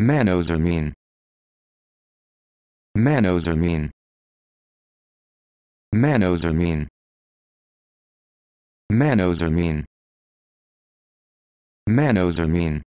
Manosamine. Manosamine. Manosamine. Manosamine. Manosamine.